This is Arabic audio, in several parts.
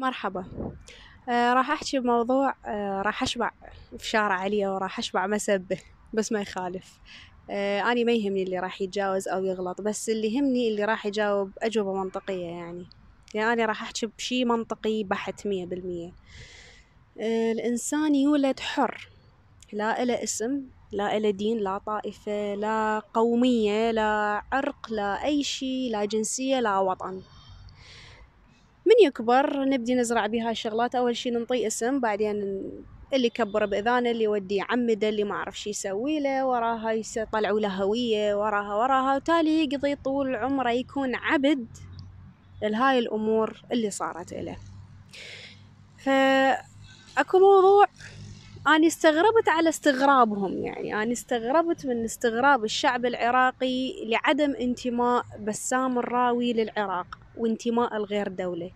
مرحبا آه راح احكي بموضوع آه راح اشبع في شارع عليا وراح اشبع مسبه بس ما يخالف آه اني ما يهمني اللي راح يتجاوز او يغلط بس اللي يهمني اللي راح يجاوب اجوبه منطقيه يعني يعني راح احكي بشي منطقي بحت مية بالمية آه الانسان يولد حر لا إله اسم لا إله دين لا طائفة لا قومية لا عرق لا أي شي لا جنسية لا وطن من يكبر نبدي نزرع بها الشغلات أول شي نعطي اسم بعدين اللي كبر بإذانه اللي يودي عمده اللي ما أعرف شي يسوي له وراها يطلعوا له هوية وراها وراها وتالي يقضي طول عمره يكون عبد لهاي الأمور اللي صارت له فأكو موضوع أنا استغربت على استغرابهم يعني أنا استغربت من استغراب الشعب العراقي لعدم انتماء بسام الراوي للعراق وانتماء الغير دولة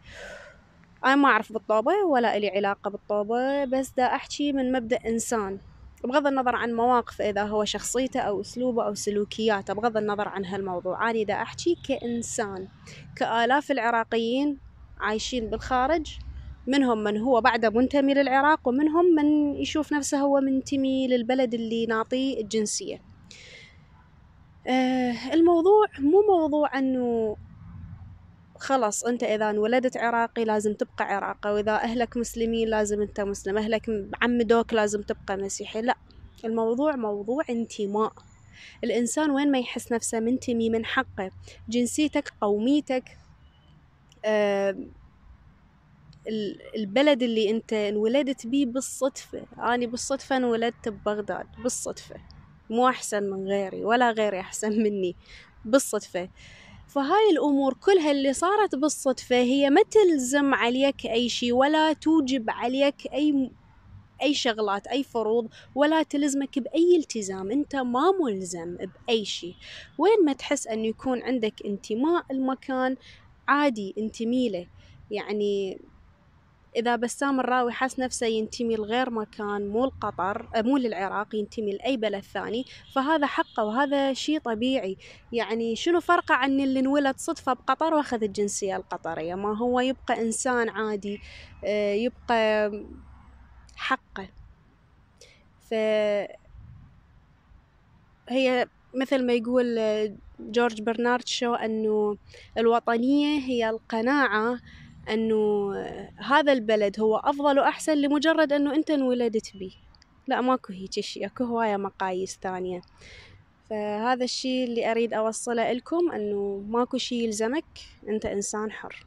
أنا ما أعرف بالطوبة ولا إلي علاقة بالطوبة بس دا أحكي من مبدأ إنسان بغض النظر عن مواقفه إذا هو شخصيته أو أسلوبه أو سلوكياته بغض النظر عن هالموضوع أنا دا أحكي كإنسان كآلاف العراقيين عايشين بالخارج منهم من هو بعده منتمي للعراق ومنهم من يشوف نفسه هو منتمي للبلد اللي نعطيه الجنسية آه، الموضوع مو موضوع أنه خلاص أنت إذا انولدت عراقي لازم تبقى عراقي وإذا أهلك مسلمين لازم أنت مسلم أهلك عمدوك لازم تبقى مسيحي لا الموضوع موضوع انتماء الإنسان وين ما يحس نفسه منتمي من حقه جنسيتك قوميتك آه البلد اللي انت انولدت بيه بالصدفة أنا بالصدفة انولدت ببغداد بالصدفة مو أحسن من غيري ولا غيري أحسن مني بالصدفة فهاي الأمور كلها اللي صارت بالصدفة هي ما تلزم عليك أي شيء ولا توجب عليك أي أي شغلات أي فروض ولا تلزمك بأي التزام أنت ما ملزم بأي شيء وين ما تحس أن يكون عندك انتماء المكان عادي انتمي له يعني إذا بسام الراوي حس نفسه ينتمي لغير مكان مو لقطر مو للعراق ينتمي لأي بلد ثاني فهذا حقه وهذا شيء طبيعي يعني شنو فرقه عن اللي انولد صدفة بقطر واخذ الجنسية القطرية ما هو يبقى إنسان عادي آه، يبقى حقه ف هي مثل ما يقول آه، جورج برنارد شو أنه الوطنية هي القناعة انه هذا البلد هو افضل واحسن لمجرد انه انت انولدت بيه لا ماكو هيك شيء اكو هوايه مقاييس ثانيه فهذا الشيء اللي اريد اوصله لكم انه ماكو شيء يلزمك انت انسان حر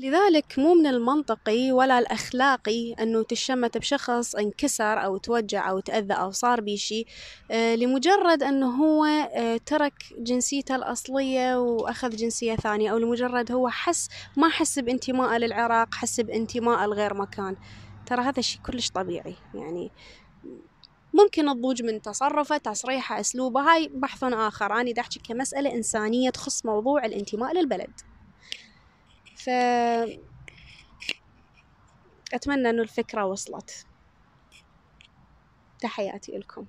لذلك مو من المنطقي ولا الأخلاقي أنه تشمت بشخص انكسر أو توجع أو تأذى أو صار بيشي آه، لمجرد أنه هو آه، ترك جنسيته الأصلية وأخذ جنسية ثانية أو لمجرد هو حس ما حس بانتماء للعراق حس بانتماء لغير مكان ترى هذا الشيء كلش طبيعي يعني ممكن تضوج من تصرفه تصريحه أسلوبه هاي بحث آخر أنا دا أحكي كمسألة إنسانية تخص موضوع الانتماء للبلد ف أتمنى أنه الفكرة وصلت تحياتي لكم